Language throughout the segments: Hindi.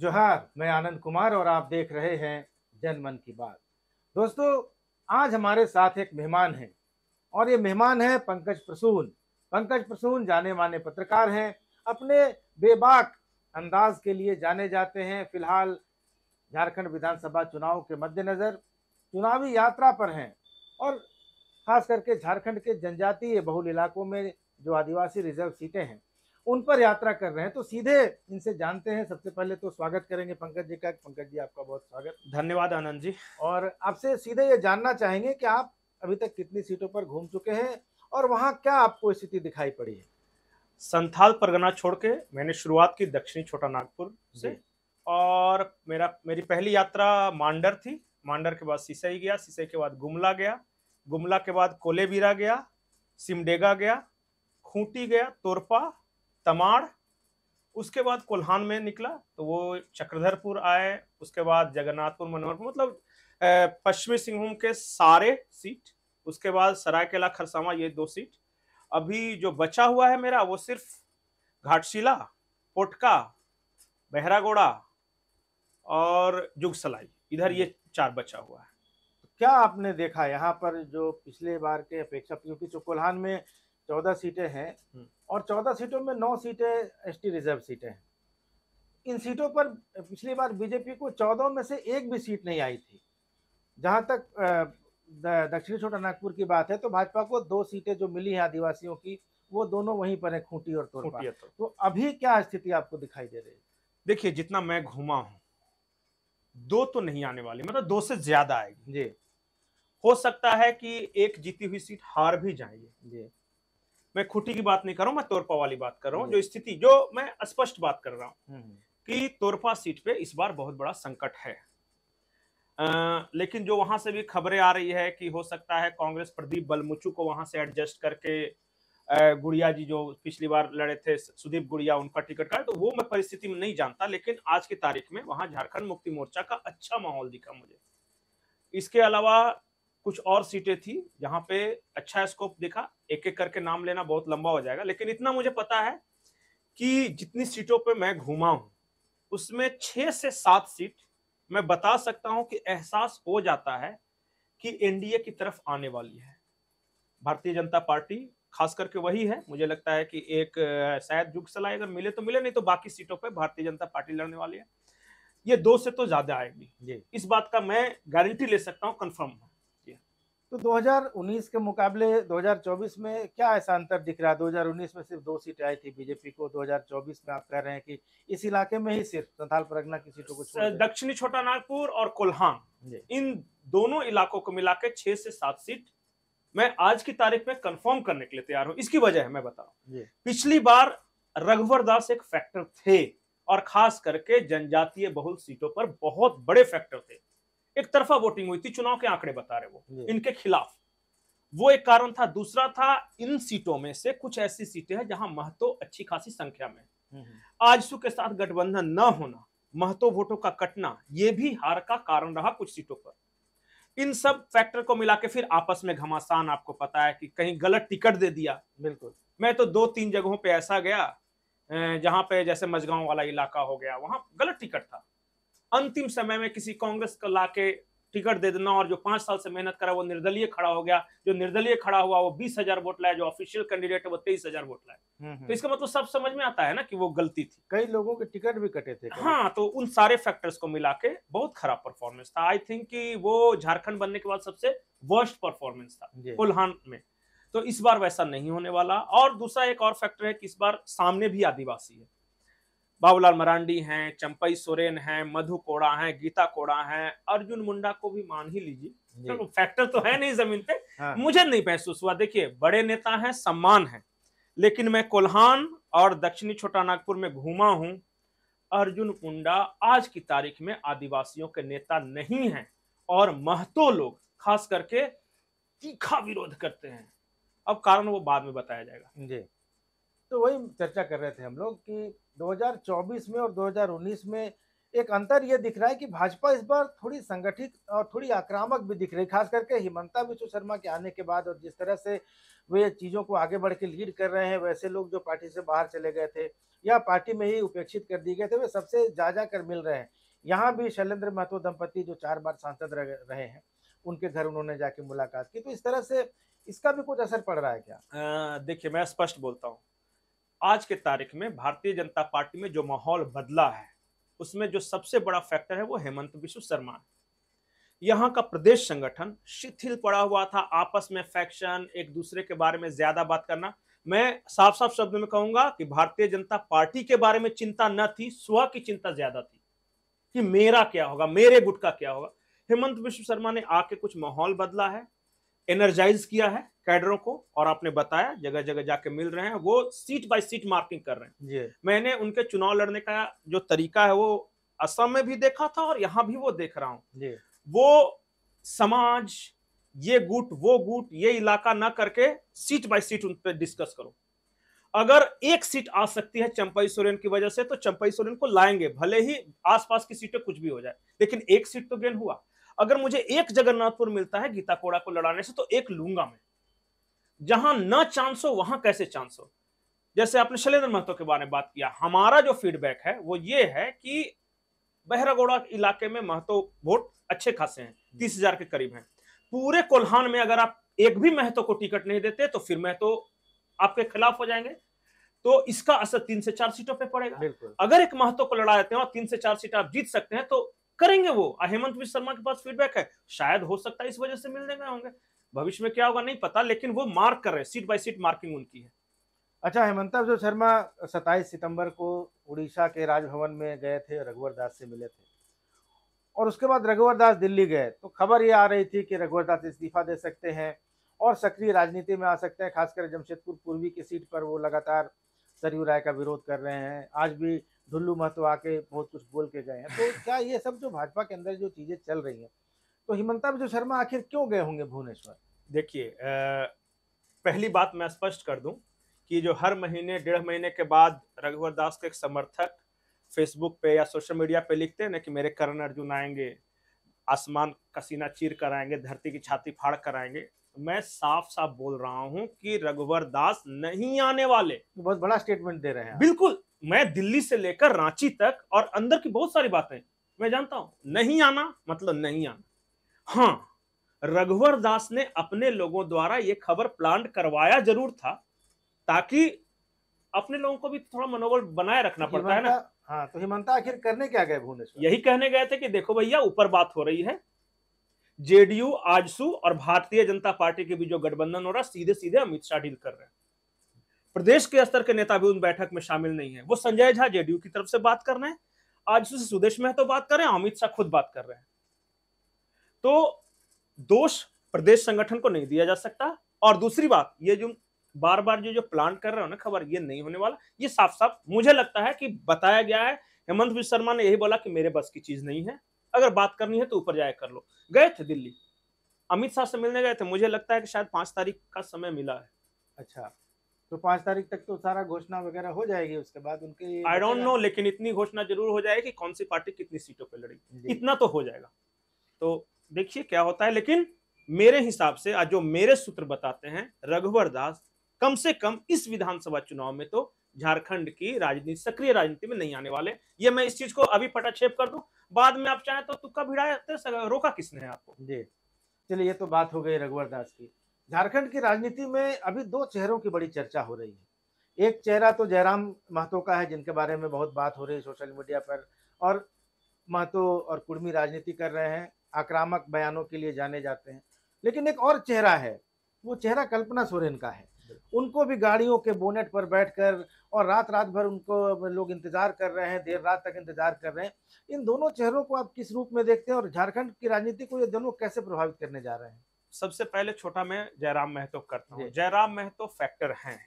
जोहार मैं आनंद कुमार और आप देख रहे हैं जन मन की बात दोस्तों आज हमारे साथ एक मेहमान हैं और ये मेहमान हैं पंकज प्रसून पंकज प्रसून जाने माने पत्रकार हैं अपने बेबाक अंदाज के लिए जाने जाते हैं फिलहाल झारखंड विधानसभा चुनाव के मद्देनज़र चुनावी यात्रा पर हैं और खास करके झारखंड के जनजातीय बहुल इलाकों में जो आदिवासी रिजर्व सीटें हैं उन पर यात्रा कर रहे हैं तो सीधे इनसे जानते हैं सबसे पहले तो स्वागत करेंगे पंकज जी का पंकज जी आपका बहुत स्वागत धन्यवाद आनंद जी और आपसे सीधे ये जानना चाहेंगे कि आप अभी तक कितनी सीटों पर घूम चुके हैं और वहाँ क्या आपको स्थिति दिखाई पड़ी है संथाल परगना छोड़ के मैंने शुरुआत की दक्षिणी छोटा नागपुर से और मेरा मेरी पहली यात्रा मांडर थी मांडर के बाद सिसई गया सिसई के बाद गुमला गया गुमला के बाद कोलेबीरा गया सिमडेगा गया खूंटी गया तोरपा तमाड़ उसके बाद कोल्हान में निकला तो वो चक्रधरपुर आए उसके बाद जगन्नाथपुर मनोहरपुर मतलब पश्चिमी सिंहभूम के सारे सीट उसके बाद सरायकेला खरसावा ये दो सीट अभी जो बचा हुआ है मेरा वो सिर्फ घाटशिला पोटका बहरागोड़ा और जुगसलाई इधर ये चार बचा हुआ है क्या आपने देखा यहाँ पर जो पिछले बार के अपेक्षा क्योंकि कोल्हान में चौदह सीटें हैं हम्म। और चौदह सीटों में नौ सीटें एसटी रिजर्व सीटें हैं इन सीटों पर पिछली बार बीजेपी को चौदह में से एक भी सीट नहीं आई थी जहां तक दक्षिणी छोटा नागपुर की बात है तो भाजपा को दो सीटें जो मिली हैं आदिवासियों की वो दोनों वहीं पर है खूंटी और तोरपा तो।, अभी क्या स्थिति आपको दिखाई दे रही है देखिए जितना मैं घूमा हूं दो तो नहीं आने वाली मतलब दो से ज्यादा आएगी जी हो सकता है कि एक जीती हुई सीट हार भी जाएगी जी मैं खुटी की बात नहीं कर रहा हूँ मैं तोरपा वाली बात कर रहा हूँ जो स्थिति जो मैं स्पष्ट बात कर रहा हूँ हम्म, हम्म। कि तोरपा सीट पे इस बार बहुत बड़ा संकट है आ, लेकिन जो वहां से भी खबरें आ रही है कि हो सकता है कांग्रेस प्रदीप बलमुचू को वहां से एडजस्ट करके गुड़िया जी जो पिछली बार लड़े थे सुदीप गुड़िया उनका टिकट काटे तो वो मैं परिस्थिति में नहीं जानता लेकिन आज की तारीख में वहां झारखंड मुक्ति मोर्चा का अच्छा माहौल दिखा मुझे इसके अलावा कुछ और सीटें थी जहां पे अच्छा स्कोप देखा एक एक करके नाम लेना बहुत लंबा हो जाएगा लेकिन इतना मुझे पता है कि जितनी सीटों पे मैं घूमा हूं उसमें छः से सात सीट मैं बता सकता हूं कि एहसास हो जाता है कि एनडीए की तरफ आने वाली है भारतीय जनता पार्टी खास करके वही है मुझे लगता है कि एक शायद जुग सलाई अगर मिले तो मिले नहीं तो बाकी सीटों पर भारतीय जनता पार्टी लड़ने वाली है ये दो से तो ज्यादा आएगी इस बात का मैं गारंटी ले सकता हूँ कन्फर्म हूँ तो 2019 के मुकाबले 2024 में क्या ऐसा अंतर दिख रहा है 2019 में सिर्फ दो सीटें आई थी बीजेपी को 2024 में आप कह रहे हैं कि इस इलाके में ही सिर्फ संथाल परगना की सीटों को दक्षिणी छोटा नागपुर और कोल्हान इन दोनों इलाकों को मिला के छह से सात सीट मैं आज की तारीख में कंफर्म करने के लिए तैयार हूँ इसकी वजह है मैं बता रहा हूँ पिछली बार रघुवर दास एक फैक्टर थे और खास करके जनजातीय बहुल सीटों पर बहुत बड़े फैक्टर थे एक तरफा वोटिंग हुई थी चुनाव के आंकड़े बता रहे वो इनके खिलाफ वो एक कारण था दूसरा था इन सीटों में से कुछ ऐसी सीटें हैं जहां महतो अच्छी खासी संख्या में हम्म, हम्म। आजसू के साथ गठबंधन न होना महतो वोटों का कटना यह भी हार का कारण रहा कुछ सीटों पर इन सब फैक्टर को मिला के फिर आपस में घमासान आपको पता है कि कहीं गलत टिकट दे दिया बिल्कुल मैं तो दो तीन जगहों पे ऐसा गया जहां पे जैसे मजगांव वाला इलाका हो गया वहां गलत टिकट था अंतिम समय में किसी कांग्रेस को लाके टिकट दे देना और जो पांच साल से मेहनत करा वो निर्दलीय खड़ा हो गया जो निर्दलीय खड़ा हुआ वो बीस हजार वोट लाया जो ऑफिशियल कैंडिडेट है वो तेईस हजार वोट लाया हम्म, हम्म। तो इसका मतलब सब समझ में आता है ना कि वो गलती थी कई लोगों के टिकट भी कटे थे हाँ तो उन सारे फैक्टर्स को मिला के बहुत खराब परफॉर्मेंस था आई थिंक कि वो झारखंड बनने के बाद सबसे वर्स्ट परफॉर्मेंस था कोल्हान में तो इस बार वैसा नहीं होने वाला और दूसरा एक और फैक्टर है कि इस बार सामने भी आदिवासी है बाबूलाल मरांडी हैं चंपई सोरेन हैं मधु कोड़ा हैं गीता कोड़ा हैं अर्जुन मुंडा को भी मान ही लीजिए तो फैक्टर तो है नहीं जमीन पे हाँ। मुझे नहीं महसूस हुआ देखिए बड़े नेता हैं सम्मान है लेकिन मैं कोल्हान और दक्षिणी छोटा नागपुर में घूमा हूं अर्जुन मुंडा आज की तारीख में आदिवासियों के नेता नहीं है और महतो लोग खास करके तीखा विरोध करते हैं अब कारण वो बाद में बताया जाएगा जी तो वही चर्चा कर रहे थे हम लोग कि 2024 में और 2019 में एक अंतर ये दिख रहा है कि भाजपा इस बार थोड़ी संगठित और थोड़ी आक्रामक भी दिख रही खास करके हिमंता विश्व शर्मा के आने के बाद और जिस तरह से वे चीज़ों को आगे बढ़ के लीड कर रहे हैं वैसे लोग जो पार्टी से बाहर चले गए थे या पार्टी में ही उपेक्षित कर दिए गए थे वे सबसे जा जा कर मिल रहे हैं यहाँ भी शैलेंद्र महतो दंपति जो चार बार सांसद रहे हैं उनके घर उन्होंने जाके मुलाकात की तो इस तरह से इसका भी कुछ असर पड़ रहा है क्या देखिए मैं स्पष्ट बोलता हूँ आज के तारीख में भारतीय जनता पार्टी में जो माहौल बदला है उसमें जो सबसे बड़ा फैक्टर है वो हेमंत विश्व शर्मा है यहाँ का प्रदेश संगठन शिथिल पड़ा हुआ था आपस में फैक्शन एक दूसरे के बारे में ज्यादा बात करना मैं साफ साफ शब्द में कहूंगा कि भारतीय जनता पार्टी के बारे में चिंता न थी स्व की चिंता ज्यादा थी कि मेरा क्या होगा मेरे गुट का क्या होगा हेमंत विश्व शर्मा ने आके कुछ माहौल बदला है एनर्जाइज किया है कैडरों को और आपने बताया जगह जगह जाके मिल रहे हैं वो सीट बाय सीट मार्किंग कर रहे हैं मैंने उनके चुनाव लड़ने का जो तरीका है वो असम में भी देखा था और यहाँ भी वो देख रहा हूँ वो समाज ये गुट वो गुट ये इलाका ना करके सीट बाय सीट उन पर डिस्कस करो अगर एक सीट आ सकती है चंपाई सोरेन की वजह से तो चंपाई सोरेन को लाएंगे भले ही आसपास की सीटें कुछ भी हो जाए लेकिन एक सीट तो गेन हुआ अगर मुझे एक जगन्नाथपुर मिलता है गीता कोड़ा को लड़ाने से तो एक लूंगा मैं जहां न चांस हो वहां कैसे चांस हो जैसे आपने शैलेंद्र महतो के बारे में बात किया हमारा जो फीडबैक है वो ये है कि बहरागोड़ा इलाके में महतो वोट अच्छे खासे हैं हम्म। तीस हजार के करीब हैं पूरे कोल्हान में अगर आप एक भी महतो को टिकट नहीं देते तो फिर महतो आपके खिलाफ हो जाएंगे तो इसका असर तीन से चार सीटों पे पड़ेगा अगर एक महतो को लड़ा देते हैं और तीन से चार सीट आप जीत सकते हैं तो करेंगे वो हेमंत विश्व शर्मा के पास फीडबैक है शायद हो सकता है इस वजह से मिलने गए होंगे भविष्य में क्या होगा नहीं पता लेकिन वो मार्क कर रहे हैं सीट बाय सीट मार्किंग उनकी है अच्छा हेमंत विश्व शर्मा 27 सितंबर को उड़ीसा के राजभवन में गए थे रघुवर दास से मिले थे और उसके बाद रघुवर दास दिल्ली गए तो खबर ये आ रही थी कि रघुवर दास इस्तीफा दे सकते हैं और सक्रिय राजनीति में आ सकते हैं खासकर जमशेदपुर पूर्वी की सीट पर वो लगातार सरयू राय का विरोध कर रहे हैं आज भी ढुल्लू महतो आके बहुत कुछ बोल के गए हैं तो क्या ये सब जो भाजपा के अंदर जो चीज़ें चल रही हैं तो हिमंता बिजू शर्मा आखिर क्यों गए होंगे भुवनेश्वर देखिए पहली बात मैं स्पष्ट कर दूं कि जो हर महीने डेढ़ महीने के बाद रघुवर दास के एक समर्थक फेसबुक पे या सोशल मीडिया पे लिखते हैं ना कि मेरे करण अर्जुन आएंगे आसमान कसीना चीर आएंगे धरती की छाती फाड़ आएंगे मैं साफ साफ बोल रहा हूं कि रघुवर दास नहीं आने वाले बहुत बड़ा स्टेटमेंट दे रहे हैं बिल्कुल मैं दिल्ली से लेकर रांची तक और अंदर की बहुत सारी बातें मैं जानता हूं नहीं आना मतलब नहीं आना हाँ रघुवर दास ने अपने लोगों द्वारा यह खबर प्लांट करवाया जरूर था ताकि अपने लोगों को भी थोड़ा मनोबल बनाए रखना तो पड़ता है ना हाँ तो हिमंता आखिर करने क्या गए भुवनेश्वर यही कहने गए थे कि देखो भैया ऊपर बात हो रही है जेडीयू आजसू और भारतीय जनता पार्टी के बीच जो गठबंधन हो रहा सीधे सीधे अमित शाह डील कर रहे हैं प्रदेश के स्तर के नेता भी उन बैठक में शामिल नहीं है वो संजय झा जेडीयू की तरफ से बात कर रहे हैं आज से सुदेश महतो बात कर रहे हैं अमित शाह खुद बात कर रहे हैं तो दोष प्रदेश संगठन को नहीं दिया जा सकता और दूसरी बात ये जो बार बार जो जो प्लान कर रहे हो ना खबर ये नहीं होने वाला ये साफ साफ मुझे लगता है कि बताया गया है हेमंत विश्व शर्मा ने यही बोला कि मेरे बस की चीज नहीं है अगर बात करनी है तो ऊपर जाए कर लो गए थे दिल्ली अमित शाह से मिलने गए थे मुझे लगता है कि शायद पांच तारीख का समय मिला है अच्छा तो पांच तारीख तक तो सारा घोषणा वगैरह हो जाएगी उसके बाद उनके आई डोंट नो लेकिन इतनी घोषणा जरूर हो जाएगी कौन सी पार्टी कितनी सीटों पर लड़ेगी इतना तो हो जाएगा तो देखिए क्या होता है लेकिन मेरे हिसाब से आज जो मेरे सूत्र बताते हैं रघुवर दास कम से कम इस विधानसभा चुनाव में तो झारखंड की राजनीति सक्रिय राजनीति में नहीं आने वाले ये मैं इस चीज को अभी पटाक्षेप कर दू बाद में आप चाहे तो तुक्का भिड़ा रोका किसने आपको जी चलिए ये तो बात हो गई रघुवर दास की झारखंड की राजनीति में अभी दो चेहरों की बड़ी चर्चा हो रही है एक चेहरा तो जयराम महतो का है जिनके बारे में बहुत बात हो रही है सोशल मीडिया पर और महतो और कुर्मी राजनीति कर रहे हैं आक्रामक बयानों के लिए जाने जाते हैं लेकिन एक और चेहरा है वो चेहरा कल्पना सोरेन का है उनको भी गाड़ियों के बोनेट पर बैठकर और रात रात भर उनको लोग इंतजार कर रहे हैं देर रात तक इंतजार कर रहे हैं इन दोनों चेहरों को आप किस रूप में देखते हैं और झारखंड की राजनीति को ये दोनों कैसे प्रभावित करने जा रहे हैं सबसे पहले छोटा मैं जयराम महतो करता हूँ जयराम महतो फैक्टर हैं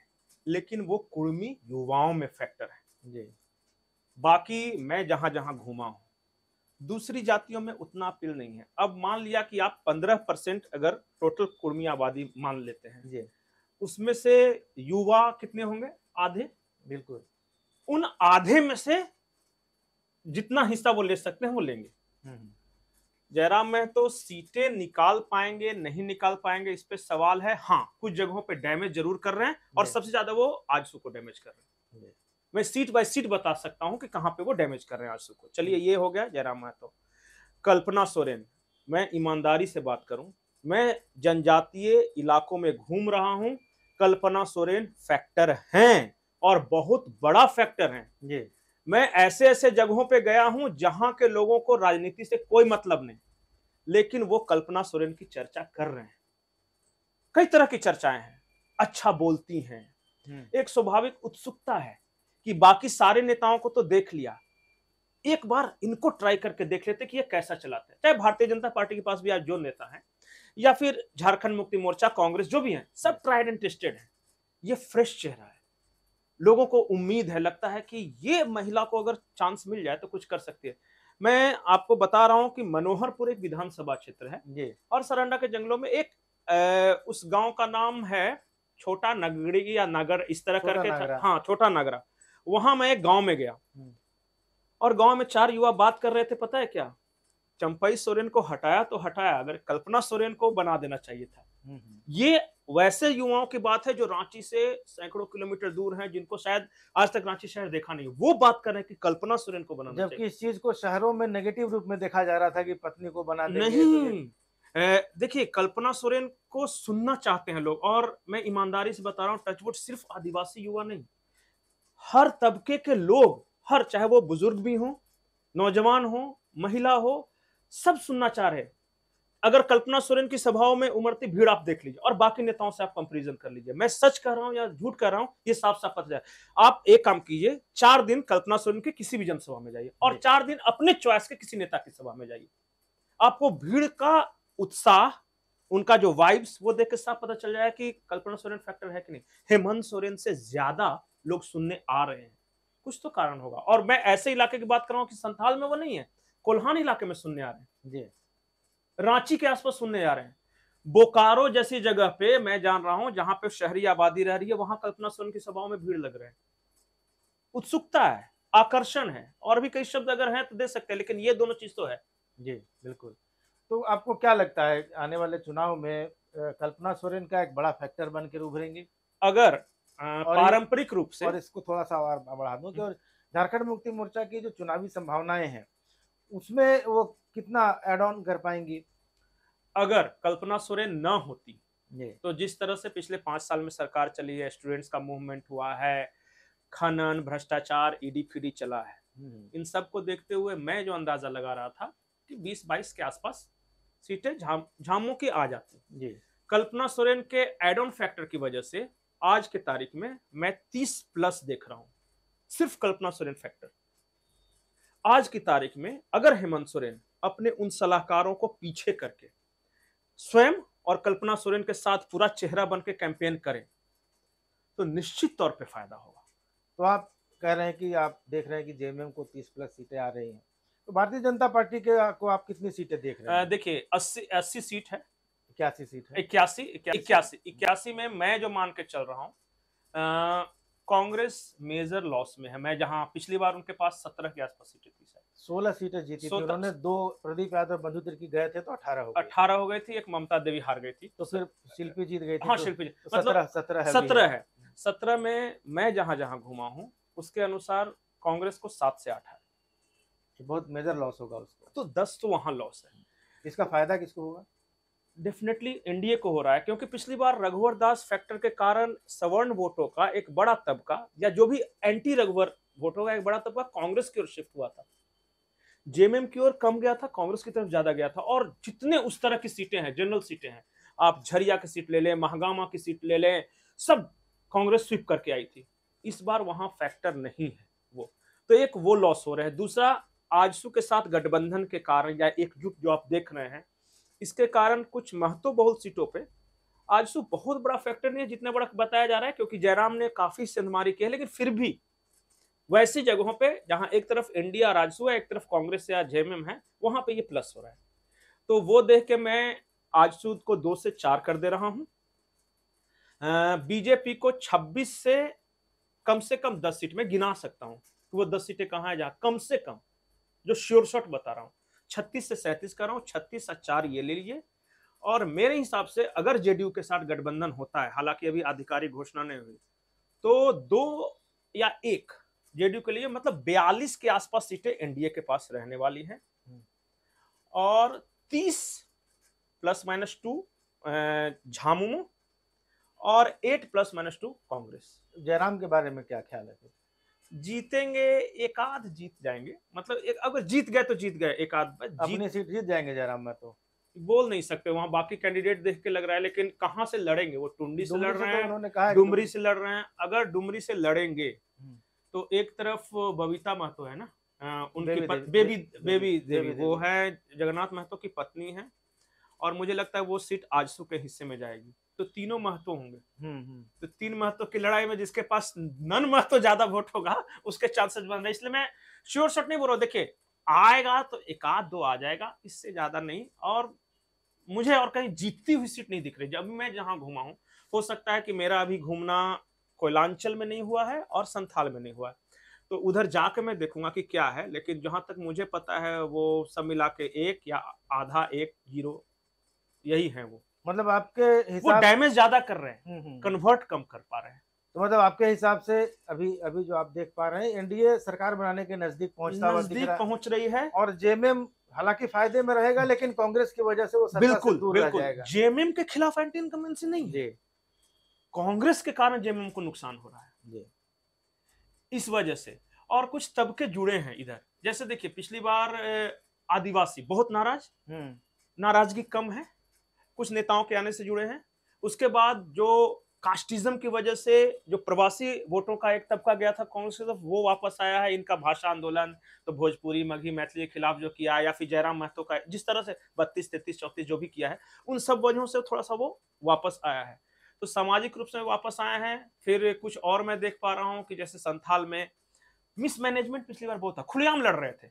लेकिन वो कुर्मी युवाओं में फैक्टर है जी बाकी मैं जहां जहां घूमा हूँ दूसरी जातियों में उतना अपील नहीं है अब मान लिया कि आप पंद्रह परसेंट अगर टोटल कुर्मी आबादी मान लेते हैं जी उसमें से युवा कितने होंगे आधे बिल्कुल उन आधे में से जितना हिस्सा वो ले सकते हैं वो लेंगे हम्म। जयराम महतो सीटें निकाल पाएंगे नहीं निकाल पाएंगे इस पे सवाल है हाँ कुछ जगहों पे डैमेज जरूर कर रहे हैं और सबसे ज्यादा वो आजसू को डैमेज कर रहे हैं मैं सीट बाय सीट बता सकता हूँ कि कहाँ पे वो डैमेज कर रहे हैं आजसू को चलिए ये हो गया जयराम महतो कल्पना सोरेन मैं ईमानदारी से बात करूं मैं जनजातीय इलाकों में घूम रहा हूं कल्पना सोरेन फैक्टर हैं और बहुत बड़ा फैक्टर जी मैं ऐसे ऐसे जगहों पे गया हूं जहां के लोगों को राजनीति से कोई मतलब नहीं लेकिन वो कल्पना सोरेन की चर्चा कर रहे हैं कई तरह की चर्चाएं हैं अच्छा बोलती हैं हम्म। एक स्वाभाविक उत्सुकता है कि बाकी सारे नेताओं को तो देख लिया एक बार इनको ट्राई करके देख लेते कि ये कैसा चलाते हैं चाहे भारतीय जनता पार्टी के पास भी आज जो नेता है या फिर झारखंड मुक्ति मोर्चा कांग्रेस जो भी है सब ट्राइड एंड टेस्टेड है ये फ्रेश चेहरा है लोगों को उम्मीद है लगता है कि ये महिला को अगर चांस मिल जाए तो कुछ कर सकती है मैं आपको बता रहा हूँ कि मनोहरपुर एक विधानसभा क्षेत्र है और सरंडा के जंगलों में एक आ, उस गांव का नाम है छोटा नगरी या नगर इस तरह करके हाँ छोटा नगरा वहां मैं एक गांव में गया हम्म। और गांव में चार युवा बात कर रहे थे पता है क्या चंपई सोरेन को हटाया तो हटाया अगर कल्पना सोरेन को बना देना चाहिए था हम्म, हम्म। ये वैसे युवाओं की बात है जो रांची से सैकड़ों किलोमीटर दूर हैं जिनको शायद आज तक रांची शहर देखा नहीं वो बात कर रहे हैं कि कल्पना सोरेन को बना जबकि इस चीज को शहरों में नेगेटिव रूप में देखा जा रहा था कि पत्नी को बना नहीं तो देखिए कल्पना सोरेन को सुनना चाहते हैं लोग और मैं ईमानदारी से बता रहा हूँ टचवुड सिर्फ आदिवासी युवा नहीं हर तबके के लोग हर चाहे वो बुजुर्ग भी हों नौजवान हो महिला हो सब सुनना चाह रहे अगर कल्पना सोरेन की सभाओं में उमड़ती भीड़ आप देख लीजिए और बाकी नेताओं से आप कंपेरिजन कर लीजिए मैं सच कह रहा हूं या झूठ कह रहा हूं ये साफ साफ पता जाए आप एक काम कीजिए चार दिन कल्पना सोरेन के किसी भी जनसभा में जाइए और चार दिन अपने चॉइस के किसी नेता की सभा में जाइए आपको भीड़ का उत्साह उनका जो वाइब्स वो देख के साफ पता चल जाएगा कि कल्पना सोरेन फैक्टर है कि नहीं हेमंत सोरेन से ज्यादा लोग सुनने आ रहे हैं कुछ तो कारण होगा और मैं ऐसे इलाके की बात कर रहा हूँ कि संथाल में वो नहीं है कोल्हान इलाके में सुनने आ रहे हैं जी रांची के आसपास सुनने आ रहे हैं बोकारो जैसी जगह पे मैं जान रहा हूं जहां पे शहरी आबादी रह रही है वहां कल्पना सुन की सभाओं में भीड़ लग रहे हैं उत्सुकता है आकर्षण है और भी कई शब्द अगर हैं तो दे सकते हैं लेकिन ये दोनों चीज तो है जी बिल्कुल तो आपको क्या लगता है आने वाले चुनाव में कल्पना सोरेन का एक बड़ा फैक्टर बन के उभरेंगे अगर पारंपरिक रूप से और इसको थोड़ा सा और बढ़ा दूं कि हम्म। झारखंड मुक्ति मोर्चा की जो चुनावी संभावनाएं हैं उसमें वो कितना एड ऑन कर पाएंगे अगर कल्पना सोरेन न होती तो जिस तरह से पिछले पांच साल में सरकार चली है स्टूडेंट्स का मूवमेंट हुआ है खनन भ्रष्टाचार ईडी e फीडी e चला है हम्म। इन सब को देखते हुए मैं जो अंदाजा लगा रहा था कि 20-22 के आसपास सीटें झाम झामों की आ जाती कल्पना सोरेन के एड ऑन फैक्टर की वजह से आज के तारीख में मैं 30 प्लस देख रहा हूं सिर्फ कल्पना सोरेन फैक्टर आज की तारीख में अगर हेमंत सोरेन अपने उन सलाहकारों को पीछे करके स्वयं और कल्पना सोरेन के साथ पूरा चेहरा बन के कैंपेन करें तो निश्चित तौर पे फायदा होगा तो आप कह रहे हैं कि आप देख रहे हैं कि जेएमएम को 30 प्लस सीटें आ रही हैं तो भारतीय जनता पार्टी के को आप कितनी सीटें देख रहे हैं देखिए अस्सी अस्सी सीट है इक्यासी सीट है इक्यासी इक्यासी इक्यासी में मैं जो मान के चल रहा हूँ कांग्रेस मेजर लॉस में है मैं जहां पिछली बार उनके पास सत्रह के आसपास सीटें थी सोलह सीटें जीती थी उन्होंने दो प्रदीप यादव बंधु तिर्की गए थे तो अठारह हो अठारह हो गए थी एक ममता देवी हार गई थी तो फिर शिल्पी जीत गई थी हाँ तो शिल्पी तो सत्रह मतलब सत्रह सत्रह है सत्रह में मैं जहां जहां घुमा हूँ उसके अनुसार कांग्रेस को सात से आठ है तो बहुत मेजर लॉस होगा उसको तो दस तो वहां लॉस है इसका फायदा किसको होगा डेफिनेटली एनडीए को हो रहा है क्योंकि पिछली बार रघुवर दास फैक्टर के कारण सवर्ण वोटों का एक बड़ा तबका या जो भी एंटी रघुवर वोटों का एक बड़ा तबका कांग्रेस की ओर शिफ्ट हुआ था जेएमएम की ओर कम गया था कांग्रेस की तरफ ज्यादा गया था और जितने उस तरह की सीटें हैं जनरल सीटें हैं आप झरिया की सीट ले लें महागामा की सीट ले लें सब कांग्रेस स्वीप करके आई थी इस बार वहां फैक्टर नहीं है वो तो एक वो लॉस हो रहा है दूसरा आजसू के साथ गठबंधन के कारण या एकजुट जो आप देख रहे हैं इसके कारण कुछ महत्व बहुत सीटों पे आजसू तो बहुत बड़ा फैक्टर नहीं है जितना बड़ा बताया जा रहा है क्योंकि जयराम ने काफी सेंधमारी की है लेकिन फिर भी वैसी जगहों पे जहां एक तरफ इंडिया राजसू है एक तरफ कांग्रेस या जेएमएम है वहां पे ये प्लस हो रहा है तो वो देख के मैं आजसू को दो से चार कर दे रहा हूं बीजेपी को 26 से कम से कम 10 सीट में गिना सकता हूं कि वो 10 सीटें कहाँ है जहां कम से कम जो श्योर शॉट बता रहा हूं छत्तीस से सैंतीस कर रहा हूँ छत्तीस से चार ये ले लीजिए और मेरे हिसाब से अगर जेडीयू के साथ गठबंधन होता है हालांकि अभी आधिकारिक घोषणा नहीं हुई तो दो या एक जेडीयू के लिए मतलब बयालीस के आसपास सीटें एनडीए के पास रहने वाली हैं हम्म। और तीस प्लस माइनस टू झामुमो और eight plus minus two Congress Jairam के बारे में क्या ख्याल है जीतेंगे एक आध जीत जाएंगे मतलब एक अगर जीत गए तो जीत गए एक आध जीत सीट जीत जाएंगे जयराम मैं तो बोल नहीं सकते वहाँ बाकी कैंडिडेट देख के लग रहा है लेकिन कहाँ से लड़ेंगे वो टुंडी से लड़ रहे तो हैं डुमरी से लड़ रहे हैं अगर डुमरी से लड़ेंगे हम्म। तो एक तरफ बबीता महतो है ना उनके उनकी बेबी बेबी देवी वो है जगन्नाथ महतो की पत्नी है और मुझे लगता है वो सीट आजसू के हिस्से में जाएगी तो तीनों महत्व होंगे हम्म, हम्म। तो तीन महत्व की लड़ाई में जिसके पास नन महत्व ज्यादा वोट होगा उसके चांसेस बन रहे इसलिए मैं श्योर शॉट नहीं बोल रहा देखिए आएगा तो एक आध दो आ जाएगा इससे ज्यादा नहीं और मुझे और कहीं जीतती हुई सीट नहीं दिख रही जब मैं जहां घूमा हूं हो सकता है कि मेरा अभी घूमना कोयलांचल में नहीं हुआ है और संथाल में नहीं हुआ है तो उधर जाके मैं देखूंगा कि क्या है लेकिन जहां तक मुझे पता है वो सब मिला के एक या आधा एक जीरो यही है वो मतलब आपके हिसाब वो डैमेज ज्यादा कर रहे हैं कन्वर्ट हम्म, हम्म, हम्म। कम कर पा रहे हैं तो मतलब आपके हिसाब से अभी अभी जो आप देख पा रहे हैं एनडीए सरकार बनाने के नजदीक पहुंचता नजदीक पहुंच रही है और जेएमएम हालांकि फायदे में रहेगा लेकिन कांग्रेस की वजह से वो बिल्कुल से दूर बिल्कुल जेएमएम के खिलाफ एंटी इनकम्बेंसी नहीं जी कांग्रेस के कारण जेएमएम को नुकसान हो रहा है जी इस वजह से और कुछ तबके जुड़े हैं इधर जैसे देखिए पिछली बार आदिवासी बहुत नाराज नाराजगी कम है कुछ नेताओं के आने से जुड़े हैं उसके बाद जो कास्टिज्म की वजह से जो प्रवासी वोटों का एक तबका गया था कांग्रेस वो वापस आया है इनका भाषा आंदोलन तो भोजपुरी मगही मैथिली के खिलाफ जो किया या फिर जयराम महतो का जिस तरह से बत्तीस तैतीस चौंतीस जो भी किया है उन सब वजहों से थोड़ा सा वो वापस आया है तो सामाजिक रूप से वापस आए हैं फिर कुछ और मैं देख पा रहा हूँ कि जैसे संथाल में मिसमैनेजमेंट पिछली बार बहुत था खुलेआम लड़ रहे थे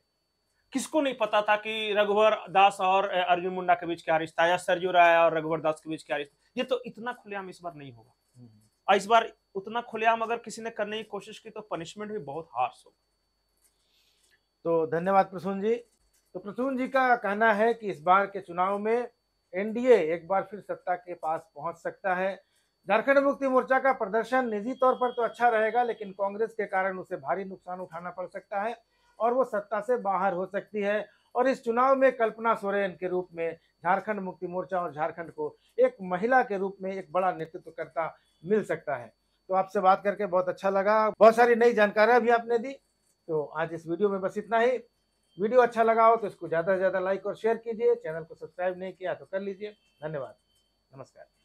किसको नहीं पता था कि रघुवर दास और अर्जुन मुंडा के बीच क्या रिश्ता या सरजू राय और रघुवर दास के बीच क्या रिश्ता ये तो इतना खुलेआम इस बार नहीं होगा हम्म। इस बार उतना खुलेआम अगर किसी ने करने की कोशिश की तो पनिशमेंट भी बहुत हार्श होगा तो धन्यवाद प्रसून जी तो प्रसून जी का कहना है कि इस बार के चुनाव में एनडीए एक बार फिर सत्ता के पास पहुंच सकता है झारखंड मुक्ति मोर्चा का प्रदर्शन निजी तौर पर तो अच्छा रहेगा लेकिन कांग्रेस के कारण उसे भारी नुकसान उठाना पड़ सकता है और वो सत्ता से बाहर हो सकती है और इस चुनाव में कल्पना सोरेन के रूप में झारखंड मुक्ति मोर्चा और झारखंड को एक महिला के रूप में एक बड़ा नेतृत्वकर्ता मिल सकता है तो आपसे बात करके बहुत अच्छा लगा बहुत सारी नई जानकारियाँ भी आपने दी तो आज इस वीडियो में बस इतना ही वीडियो अच्छा लगा हो तो इसको ज़्यादा से ज़्यादा लाइक और शेयर कीजिए चैनल को सब्सक्राइब नहीं किया तो कर लीजिए धन्यवाद नमस्कार